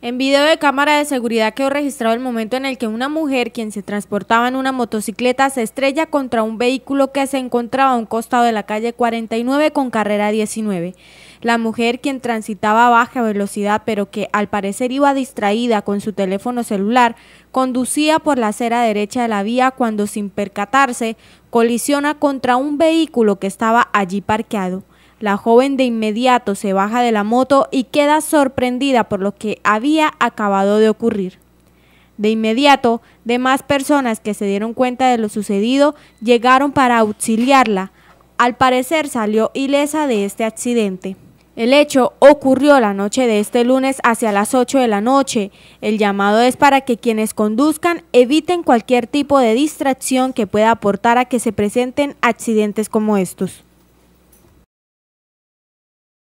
En video de cámara de seguridad quedó registrado el momento en el que una mujer, quien se transportaba en una motocicleta, se estrella contra un vehículo que se encontraba a un costado de la calle 49 con carrera 19. La mujer, quien transitaba a baja velocidad, pero que al parecer iba distraída con su teléfono celular, conducía por la acera derecha de la vía cuando, sin percatarse, colisiona contra un vehículo que estaba allí parqueado. La joven de inmediato se baja de la moto y queda sorprendida por lo que había acabado de ocurrir. De inmediato, demás personas que se dieron cuenta de lo sucedido llegaron para auxiliarla. Al parecer salió ilesa de este accidente. El hecho ocurrió la noche de este lunes hacia las 8 de la noche. El llamado es para que quienes conduzcan eviten cualquier tipo de distracción que pueda aportar a que se presenten accidentes como estos.